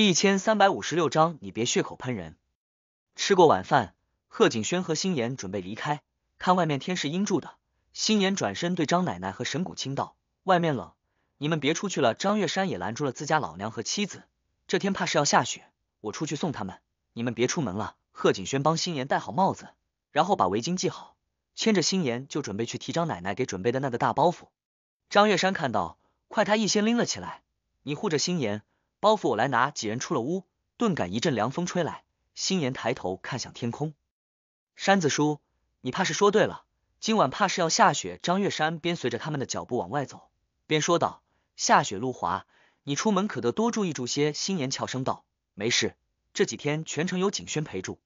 第一千三百五十六章，你别血口喷人。吃过晚饭，贺景轩和星妍准备离开。看外面天是阴住的，星妍转身对张奶奶和沈谷清道：“外面冷，你们别出去了。”张月山也拦住了自家老娘和妻子。这天怕是要下雪，我出去送他们，你们别出门了。贺景轩帮星妍戴好帽子，然后把围巾系好，牵着星妍就准备去提张奶奶给准备的那个大包袱。张月山看到，快他一先拎了起来，你护着星妍包袱我来拿，几人出了屋，顿感一阵凉风吹来。心言抬头看向天空，山子叔，你怕是说对了，今晚怕是要下雪。张月山边随着他们的脚步往外走，边说道：“下雪路滑，你出门可得多注意住些。”心言俏声道：“没事，这几天全程有景轩陪住，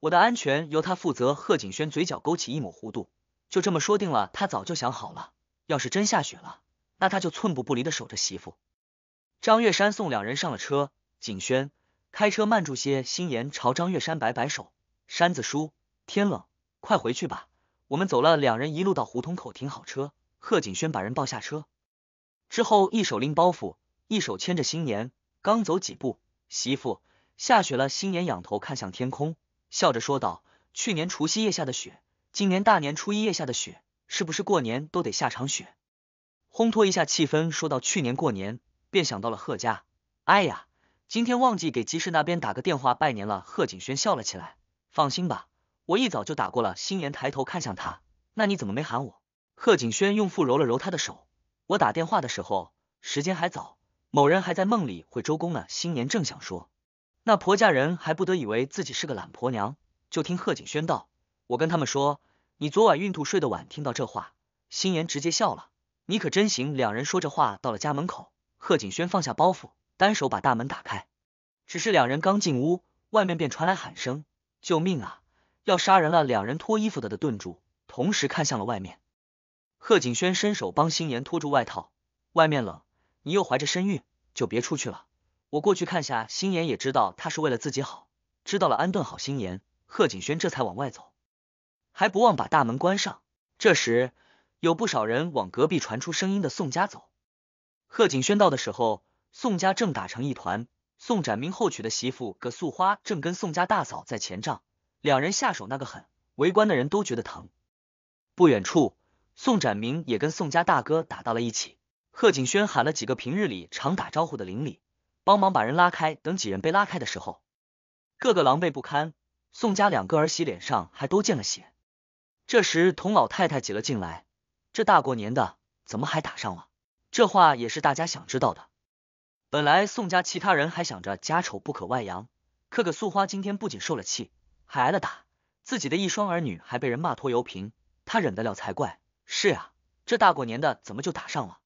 我的安全由他负责。”贺景轩嘴角勾起一抹弧度，就这么说定了。他早就想好了，要是真下雪了，那他就寸步不离的守着媳妇。张月山送两人上了车，景轩开车慢住些。心妍朝张月山摆摆手，山子叔，天冷，快回去吧，我们走了。两人一路到胡同口停好车，贺景轩把人抱下车，之后一手拎包袱，一手牵着新妍，刚走几步，媳妇，下雪了。新妍仰头看向天空，笑着说道：“去年除夕夜下的雪，今年大年初一夜下的雪，是不是过年都得下场雪，烘托一下气氛？”说到去年过年。便想到了贺家。哎呀，今天忘记给集市那边打个电话拜年了。贺景轩笑了起来。放心吧，我一早就打过了。心妍抬头看向他，那你怎么没喊我？贺景轩用腹揉了揉他的手。我打电话的时候，时间还早，某人还在梦里会周公呢。心妍正想说，那婆家人还不得以为自己是个懒婆娘？就听贺景轩道：“我跟他们说，你昨晚孕吐睡得晚。”听到这话，心妍直接笑了。你可真行。两人说着话到了家门口。贺景轩放下包袱，单手把大门打开。只是两人刚进屋，外面便传来喊声：“救命啊！要杀人了！”两人脱衣服的的顿住，同时看向了外面。贺景轩伸手帮星妍拖住外套，外面冷，你又怀着身孕，就别出去了。我过去看下。星妍也知道他是为了自己好，知道了安顿好星妍，贺景轩这才往外走，还不忘把大门关上。这时，有不少人往隔壁传出声音的宋家走。贺景轩到的时候，宋家正打成一团。宋展明后娶的媳妇葛素花正跟宋家大嫂在前帐，两人下手那个狠，围观的人都觉得疼。不远处，宋展明也跟宋家大哥打到了一起。贺景轩喊了几个平日里常打招呼的邻里，帮忙把人拉开。等几人被拉开的时候，个个狼狈不堪。宋家两个儿媳脸上还都溅了血。这时，童老太太挤了进来，这大过年的怎么还打上了？这话也是大家想知道的。本来宋家其他人还想着家丑不可外扬，可葛素花今天不仅受了气，还挨了打，自己的一双儿女还被人骂拖油瓶，她忍得了才怪。是啊，这大过年的怎么就打上了？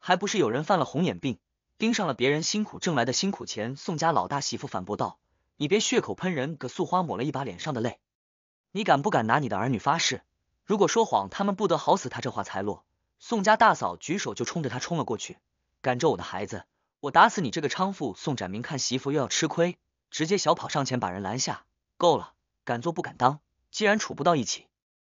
还不是有人犯了红眼病，盯上了别人辛苦挣来的辛苦钱。宋家老大媳妇反驳道：“你别血口喷人。”葛素花抹了一把脸上的泪：“你敢不敢拿你的儿女发誓？如果说谎，他们不得好死。”他这话才落。宋家大嫂举手就冲着他冲了过去，赶着我的孩子，我打死你这个娼妇！宋展明看媳妇又要吃亏，直接小跑上前把人拦下。够了，敢做不敢当，既然处不到一起，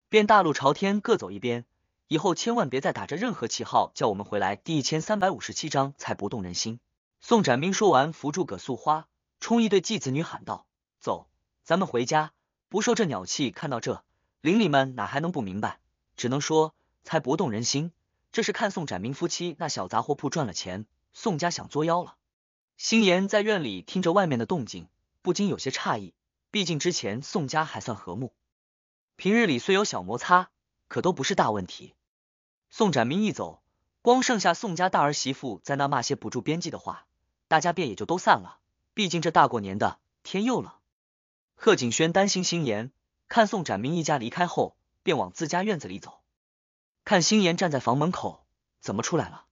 便大路朝天各走一边。以后千万别再打着任何旗号叫我们回来。第一千三百五十七章才不动人心。宋展明说完，扶住葛素花，冲一对继子女喊道：“走，咱们回家，不受这鸟气！”看到这，邻里们哪还能不明白？只能说才不动人心。这是看宋展明夫妻那小杂货铺赚了钱，宋家想作妖了。星岩在院里听着外面的动静，不禁有些诧异。毕竟之前宋家还算和睦，平日里虽有小摩擦，可都不是大问题。宋展明一走，光剩下宋家大儿媳妇在那骂些不住边际的话，大家便也就都散了。毕竟这大过年的，天又冷。贺景轩担心星岩，看宋展明一家离开后，便往自家院子里走。看星岩站在房门口，怎么出来了？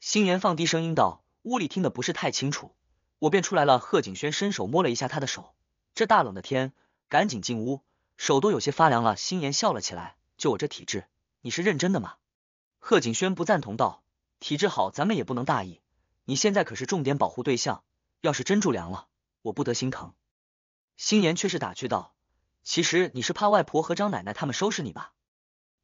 星岩放低声音道，屋里听得不是太清楚，我便出来了。贺景轩伸手摸了一下他的手，这大冷的天，赶紧进屋，手都有些发凉了。星岩笑了起来，就我这体质，你是认真的吗？贺景轩不赞同道，体质好，咱们也不能大意。你现在可是重点保护对象，要是真住凉了，我不得心疼。星岩却是打趣道，其实你是怕外婆和张奶奶他们收拾你吧？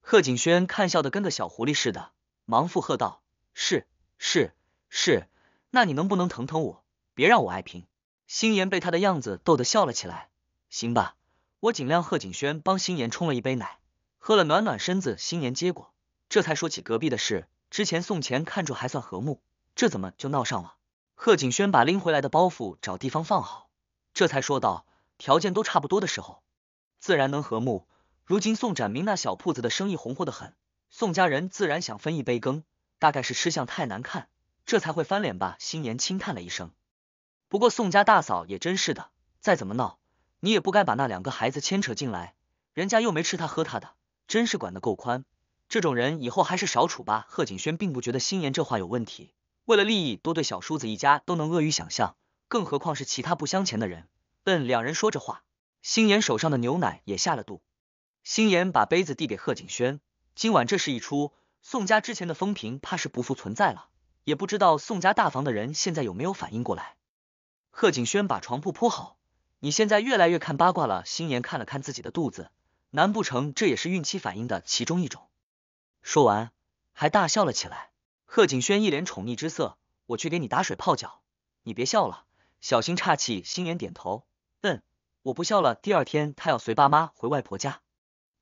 贺景轩看笑的跟个小狐狸似的，忙附和道：“是是是，那你能不能疼疼我，别让我挨评。”心妍被他的样子逗得笑了起来。行吧，我尽量。贺景轩帮心妍冲了一杯奶，喝了暖暖身子。心妍接过，这才说起隔壁的事。之前送钱看住还算和睦，这怎么就闹上了？贺景轩把拎回来的包袱找地方放好，这才说道：“条件都差不多的时候，自然能和睦。”如今宋展明那小铺子的生意红火的很，宋家人自然想分一杯羹，大概是吃相太难看，这才会翻脸吧？心言轻叹了一声。不过宋家大嫂也真是的，再怎么闹，你也不该把那两个孩子牵扯进来，人家又没吃他喝他的，真是管得够宽。这种人以后还是少处吧。贺景轩并不觉得心言这话有问题，为了利益，多对小叔子一家都能恶语相向，更何况是其他不相前的人？嗯，两人说着话，心言手上的牛奶也下了肚。星岩把杯子递给贺景轩，今晚这事一出，宋家之前的风评怕是不复存在了。也不知道宋家大房的人现在有没有反应过来。贺景轩把床铺铺好，你现在越来越看八卦了。星岩看了看自己的肚子，难不成这也是孕期反应的其中一种？说完还大笑了起来。贺景轩一脸宠溺之色，我去给你打水泡脚，你别笑了，小心岔气。星岩点头，嗯，我不笑了。第二天他要随爸妈回外婆家。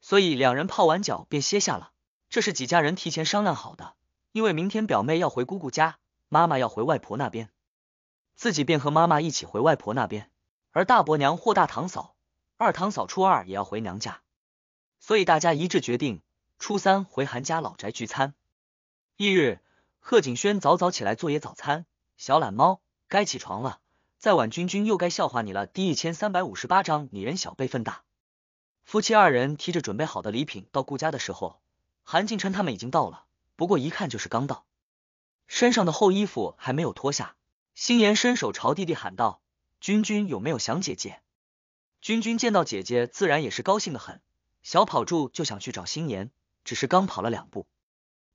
所以两人泡完脚便歇下了，这是几家人提前商量好的。因为明天表妹要回姑姑家，妈妈要回外婆那边，自己便和妈妈一起回外婆那边。而大伯娘或大堂嫂、二堂嫂初二也要回娘家，所以大家一致决定初三回韩家老宅聚餐。翌日，贺景轩早早起来做野早餐，小懒猫，该起床了，再晚君君又该笑话你了。第一千三百五十八章，你人小辈分大。夫妻二人提着准备好的礼品到顾家的时候，韩敬琛他们已经到了，不过一看就是刚到，身上的厚衣服还没有脱下。星妍伸手朝弟弟喊道：“君君，有没有想姐姐？”君君见到姐姐自然也是高兴的很，小跑住就想去找星妍，只是刚跑了两步，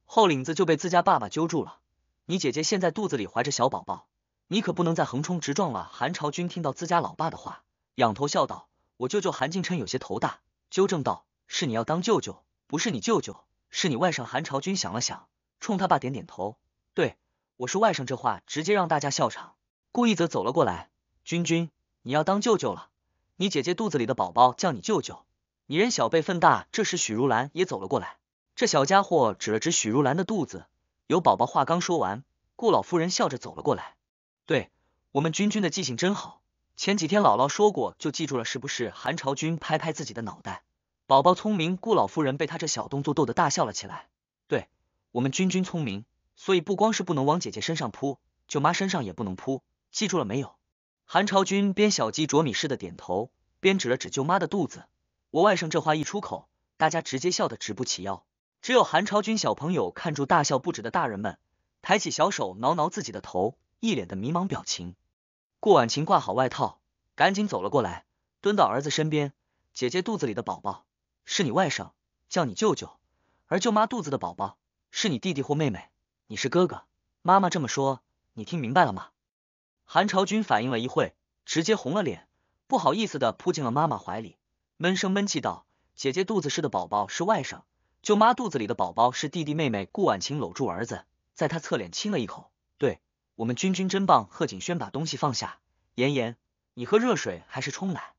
后领子就被自家爸爸揪住了。“你姐姐现在肚子里怀着小宝宝，你可不能再横冲直撞了。”韩朝君听到自家老爸的话，仰头笑道：“我舅舅韩敬琛有些头大。”纠正道：“是你要当舅舅，不是你舅舅，是你外甥。”韩朝军想了想，冲他爸点点头：“对，我是外甥。”这话直接让大家笑场。顾一泽走了过来：“君君，你要当舅舅了，你姐姐肚子里的宝宝叫你舅舅，你人小辈分大。”这时许如兰也走了过来，这小家伙指了指许如兰的肚子：“有宝宝。”话刚说完，顾老夫人笑着走了过来：“对，我们君君的记性真好，前几天姥姥说过就记住了，是不是？”韩朝军拍拍自己的脑袋。宝宝聪明，顾老夫人被他这小动作逗得大笑了起来。对我们君君聪明，所以不光是不能往姐姐身上扑，舅妈身上也不能扑，记住了没有？韩朝军边小鸡啄米似的点头，边指了指舅妈的肚子。我外甥这话一出口，大家直接笑得直不起腰。只有韩朝军小朋友看住大笑不止的大人们，抬起小手挠挠自己的头，一脸的迷茫表情。顾婉晴挂好外套，赶紧走了过来，蹲到儿子身边，姐姐肚子里的宝宝。是你外甥，叫你舅舅，而舅妈肚子的宝宝是你弟弟或妹妹，你是哥哥。妈妈这么说，你听明白了吗？韩朝军反应了一会，直接红了脸，不好意思的扑进了妈妈怀里，闷声闷气道：“姐姐肚子是的宝宝是外甥，舅妈肚子里的宝宝是弟弟妹妹。”顾婉晴搂住儿子，在他侧脸亲了一口。对，我们君君真棒。贺景轩把东西放下，妍妍，你喝热水还是冲奶？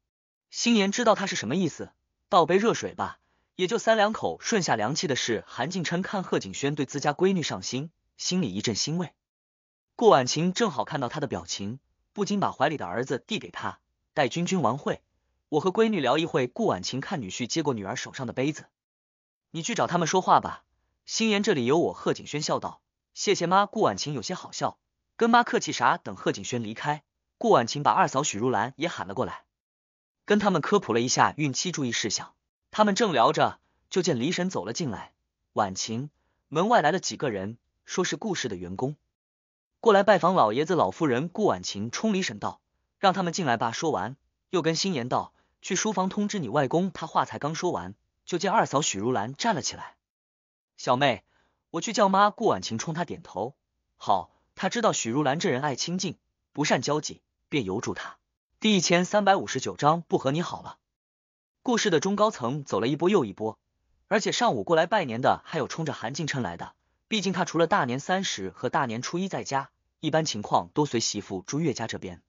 星妍知道他是什么意思。倒杯热水吧，也就三两口顺下凉气的事。韩静琛看贺景轩对自家闺女上心，心里一阵欣慰。顾婉晴正好看到他的表情，不禁把怀里的儿子递给他。待君君玩会，我和闺女聊一会。顾婉晴看女婿接过女儿手上的杯子，你去找他们说话吧。心妍这里有我。贺景轩笑道：“谢谢妈。”顾婉晴有些好笑，跟妈客气啥？等贺景轩离开，顾婉晴把二嫂许如兰也喊了过来。跟他们科普了一下孕期注意事项，他们正聊着，就见李婶走了进来。婉晴，门外来了几个人，说是顾氏的员工，过来拜访老爷子、老夫人。顾婉晴冲李婶道：“让他们进来吧。”说完，又跟心言道：“去书房通知你外公。”他话才刚说完，就见二嫂许如兰站了起来：“小妹，我去叫妈。”顾婉晴冲她点头：“好。”她知道许如兰这人爱清静，不善交际，便由住她。第一千三百五十九章不和你好了。顾氏的中高层走了一波又一波，而且上午过来拜年的还有冲着韩敬琛来的。毕竟他除了大年三十和大年初一在家，一般情况都随媳妇朱月家这边。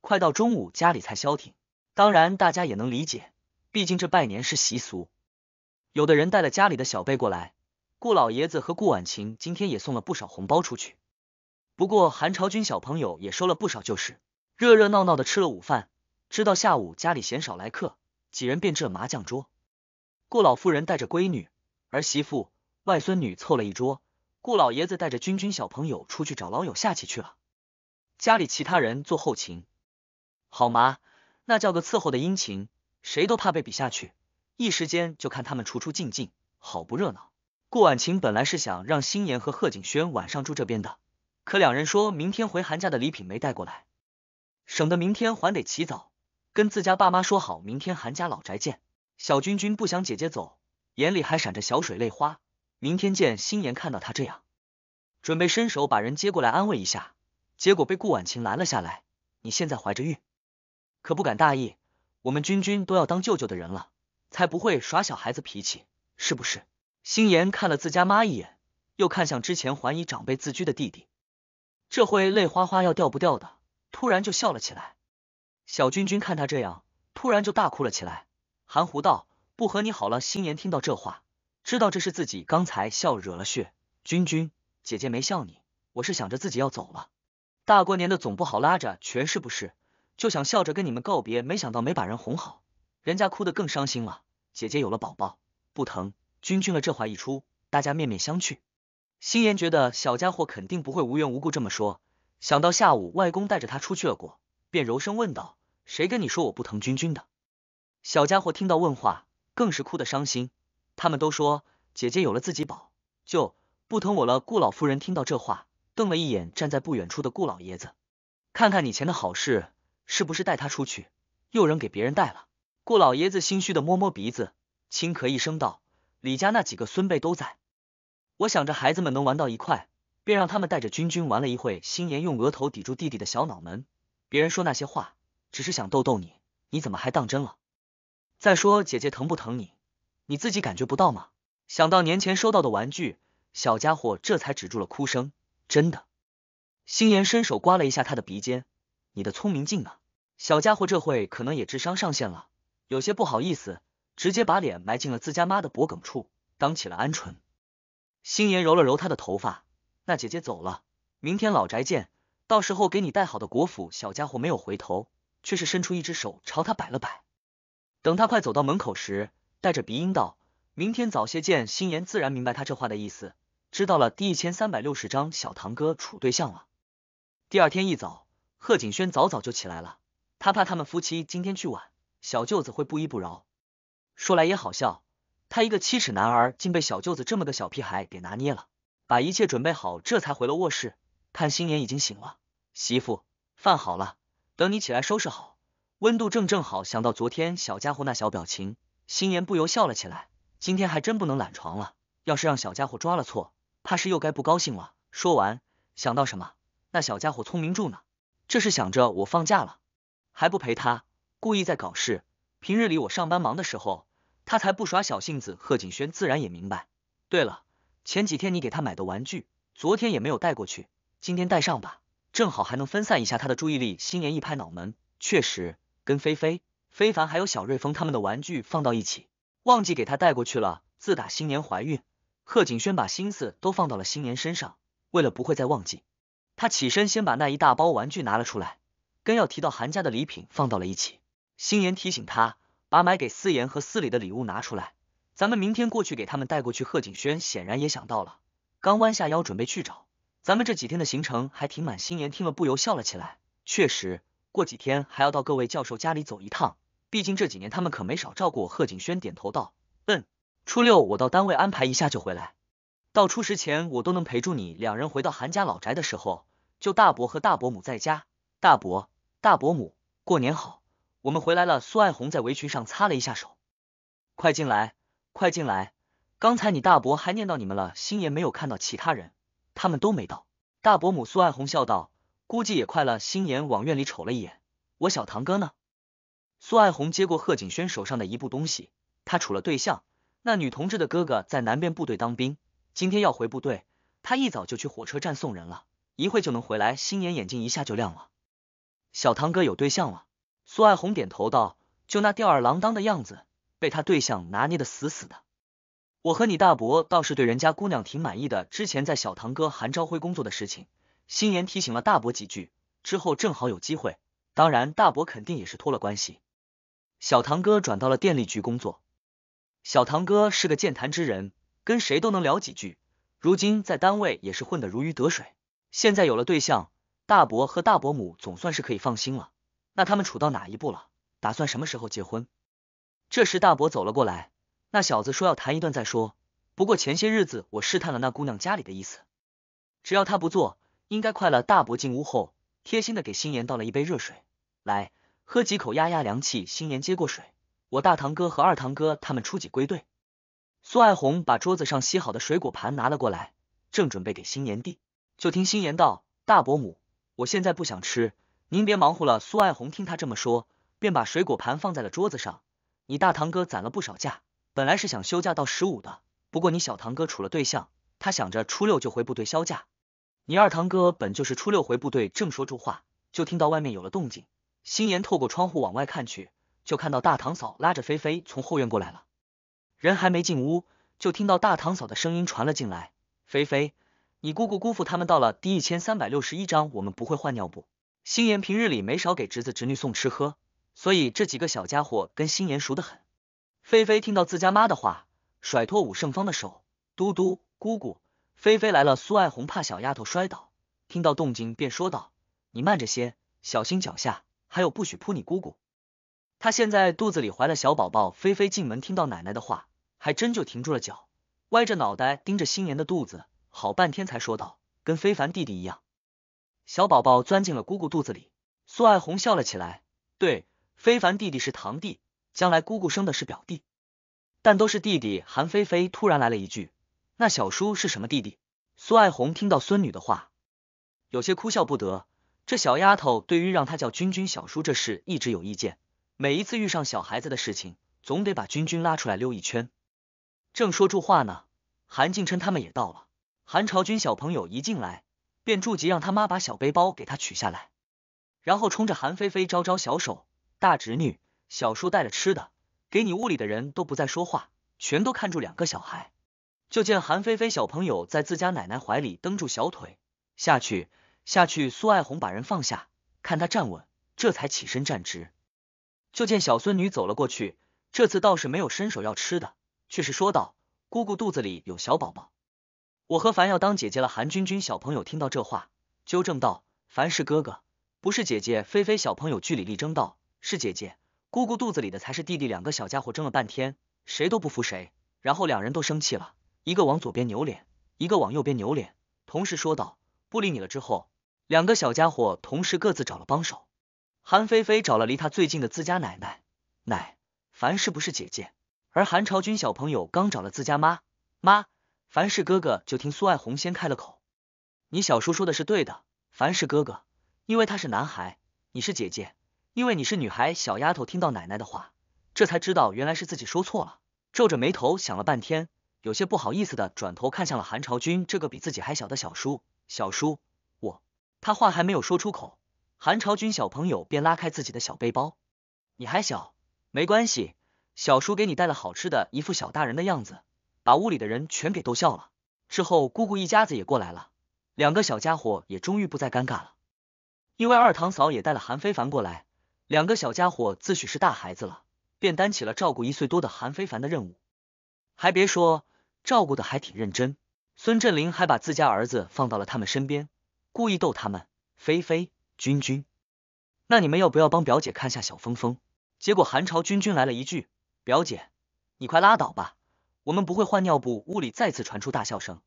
快到中午，家里才消停。当然，大家也能理解，毕竟这拜年是习俗。有的人带了家里的小辈过来，顾老爷子和顾婉晴今天也送了不少红包出去。不过韩朝军小朋友也收了不少，就是。热热闹闹的吃了午饭，知道下午家里嫌少来客，几人便置麻将桌。顾老夫人带着闺女、儿媳妇、外孙女凑了一桌，顾老爷子带着君君小朋友出去找老友下棋去了。家里其他人做后勤，好嘛，那叫个伺候的殷勤，谁都怕被比下去。一时间就看他们出出进进，好不热闹。顾婉晴本来是想让星妍和贺景轩晚上住这边的，可两人说明天回韩家的礼品没带过来。省得明天还得起早，跟自家爸妈说好，明天韩家老宅见。小君君不想姐姐走，眼里还闪着小水泪花。明天见，心妍看到他这样，准备伸手把人接过来安慰一下，结果被顾婉晴拦了下来。你现在怀着孕，可不敢大意。我们君君都要当舅舅的人了，才不会耍小孩子脾气，是不是？心妍看了自家妈一眼，又看向之前怀疑长辈自居的弟弟，这会泪哗哗要掉不掉的。突然就笑了起来，小君君看他这样，突然就大哭了起来，含糊道：“不和你好了。”心妍听到这话，知道这是自己刚才笑惹了血君君姐姐没笑你，我是想着自己要走了，大过年的总不好拉着，全是不是就想笑着跟你们告别，没想到没把人哄好，人家哭得更伤心了。姐姐有了宝宝，不疼君君了。这话一出，大家面面相觑，心妍觉得小家伙肯定不会无缘无故这么说。想到下午外公带着他出去了，过便柔声问道：“谁跟你说我不疼君君的？”小家伙听到问话，更是哭得伤心。他们都说姐姐有了自己宝，就不疼我了。顾老夫人听到这话，瞪了一眼站在不远处的顾老爷子，看看以前的好事是不是带他出去，又扔给别人带了。顾老爷子心虚的摸摸鼻子，轻咳一声道：“李家那几个孙辈都在，我想着孩子们能玩到一块。”便让他们带着君君玩了一会。星妍用额头抵住弟弟的小脑门，别人说那些话，只是想逗逗你，你怎么还当真了？再说姐姐疼不疼你，你自己感觉不到吗？想到年前收到的玩具，小家伙这才止住了哭声。真的，星妍伸手刮了一下他的鼻尖，你的聪明劲呢？小家伙这会可能也智商上线了，有些不好意思，直接把脸埋进了自家妈的脖梗处，当起了鹌鹑。星妍揉了揉他的头发。那姐姐走了，明天老宅见。到时候给你带好的果脯。小家伙没有回头，却是伸出一只手朝他摆了摆。等他快走到门口时，带着鼻音道：“明天早些见。”心妍自然明白他这话的意思，知道了第一千三百六十章小堂哥处对象了。第二天一早，贺景轩早早就起来了，他怕他们夫妻今天去晚，小舅子会不依不饶。说来也好笑，他一个七尺男儿，竟被小舅子这么个小屁孩给拿捏了。把一切准备好，这才回了卧室，看新妍已经醒了。媳妇，饭好了，等你起来收拾好，温度正正好。想到昨天小家伙那小表情，新妍不由笑了起来。今天还真不能懒床了，要是让小家伙抓了错，怕是又该不高兴了。说完，想到什么，那小家伙聪明住呢，这是想着我放假了，还不陪他，故意在搞事。平日里我上班忙的时候，他才不耍小性子。贺景轩自然也明白。对了。前几天你给他买的玩具，昨天也没有带过去，今天带上吧，正好还能分散一下他的注意力。新年一拍脑门，确实，跟菲菲、非凡还有小瑞峰他们的玩具放到一起，忘记给他带过去了。自打新年怀孕，贺景轩把心思都放到了新年身上，为了不会再忘记，他起身先把那一大包玩具拿了出来，跟要提到韩家的礼品放到了一起。新年提醒他，把买给四言和四里的礼物拿出来。咱们明天过去给他们带过去。贺景轩显然也想到了，刚弯下腰准备去找。咱们这几天的行程还挺满。新颜听了不由笑了起来。确实，过几天还要到各位教授家里走一趟，毕竟这几年他们可没少照顾我。贺景轩点头道：“嗯，初六我到单位安排一下就回来，到初十前我都能陪住你。”两人回到韩家老宅的时候，就大伯和大伯母在家。大伯、大伯母，过年好，我们回来了。苏爱红在围裙上擦了一下手，快进来。快进来！刚才你大伯还念叨你们了。星爷没有看到其他人，他们都没到。大伯母苏爱红笑道：“估计也快了。”星爷往院里瞅了一眼：“我小堂哥呢？”苏爱红接过贺景轩手上的一部东西，他处了对象，那女同志的哥哥在南边部队当兵，今天要回部队，他一早就去火车站送人了，一会就能回来。星爷眼睛一下就亮了：“小堂哥有对象了？”苏爱红点头道：“就那吊儿郎当的样子。”被他对象拿捏的死死的，我和你大伯倒是对人家姑娘挺满意的。之前在小堂哥韩朝辉工作的事情，心妍提醒了大伯几句，之后正好有机会，当然大伯肯定也是托了关系，小堂哥转到了电力局工作。小堂哥是个健谈之人，跟谁都能聊几句，如今在单位也是混得如鱼得水。现在有了对象，大伯和大伯母总算是可以放心了。那他们处到哪一步了？打算什么时候结婚？这时，大伯走了过来。那小子说要谈一段再说，不过前些日子我试探了那姑娘家里的意思，只要他不做，应该快了。大伯进屋后，贴心的给新妍倒了一杯热水，来喝几口压压凉气。新妍接过水，我大堂哥和二堂哥他们出几归队。苏爱红把桌子上洗好的水果盘拿了过来，正准备给新妍递，就听新妍道：“大伯母，我现在不想吃，您别忙活了。”苏爱红听他这么说，便把水果盘放在了桌子上。你大堂哥攒了不少假，本来是想休假到十五的，不过你小堂哥处了对象，他想着初六就回部队销假。你二堂哥本就是初六回部队，正说住话，就听到外面有了动静。心妍透过窗户往外看去，就看到大堂嫂拉着菲菲从后院过来了，人还没进屋，就听到大堂嫂的声音传了进来：“菲菲，你姑姑姑父他们到了。”第一千三百六十一章我们不会换尿布。心妍平日里没少给侄子侄女送吃喝。所以这几个小家伙跟心妍熟得很。菲菲听到自家妈的话，甩脱武胜芳的手，嘟嘟，姑姑，菲菲来了。苏爱红怕小丫头摔倒，听到动静便说道：“你慢着些，小心脚下，还有不许扑你姑姑。”她现在肚子里怀了小宝宝。菲菲进门听到奶奶的话，还真就停住了脚，歪着脑袋盯着心妍的肚子，好半天才说道：“跟非凡弟弟一样，小宝宝钻进了姑姑肚子里。”苏爱红笑了起来，对。非凡弟弟是堂弟，将来姑姑生的是表弟，但都是弟弟。韩菲菲突然来了一句：“那小叔是什么弟弟？”苏爱红听到孙女的话，有些哭笑不得。这小丫头对于让她叫君君小叔这事一直有意见，每一次遇上小孩子的事情，总得把君君拉出来溜一圈。正说住话呢，韩静琛他们也到了。韩朝军小朋友一进来，便立急让他妈把小背包给他取下来，然后冲着韩菲菲招招小手。大侄女，小叔带了吃的，给你屋里的人都不再说话，全都看住两个小孩。就见韩菲菲小朋友在自家奶奶怀里蹬住小腿，下去下去。苏爱红把人放下，看她站稳，这才起身站直。就见小孙女走了过去，这次倒是没有伸手要吃的，却是说道：“姑姑肚子里有小宝宝，我和凡要当姐姐了。”韩君君小朋友听到这话，纠正道：“凡是哥哥，不是姐姐。”菲菲小朋友据理力争道。是姐姐，姑姑肚子里的才是弟弟。两个小家伙争了半天，谁都不服谁，然后两人都生气了，一个往左边扭脸，一个往右边扭脸，同时说道：“不理你了。”之后，两个小家伙同时各自找了帮手，韩菲菲找了离她最近的自家奶奶，奶凡是不是姐姐；而韩朝军小朋友刚找了自家妈妈，凡是哥哥就听苏爱红先开了口：“你小叔说的是对的，凡是哥哥，因为他是男孩，你是姐姐。”因为你是女孩，小丫头听到奶奶的话，这才知道原来是自己说错了，皱着眉头想了半天，有些不好意思的转头看向了韩朝军这个比自己还小的小叔。小叔，我……他话还没有说出口，韩朝军小朋友便拉开自己的小背包。你还小，没关系，小叔给你带了好吃的。一副小大人的样子，把屋里的人全给逗笑了。之后，姑姑一家子也过来了，两个小家伙也终于不再尴尬了。因为二堂嫂也带了韩非凡过来。两个小家伙自诩是大孩子了，便担起了照顾一岁多的韩非凡的任务。还别说，照顾的还挺认真。孙振林还把自家儿子放到了他们身边，故意逗他们。菲菲、君君，那你们要不要帮表姐看下小峰峰？结果韩朝君君来了一句：“表姐，你快拉倒吧，我们不会换尿布。”屋里再次传出大笑声。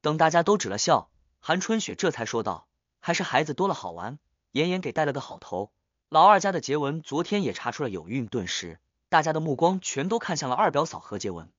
等大家都止了笑，韩春雪这才说道：“还是孩子多了好玩。”妍妍给带了个好头。老二家的杰文昨天也查出了有孕，顿时大家的目光全都看向了二表嫂何杰文。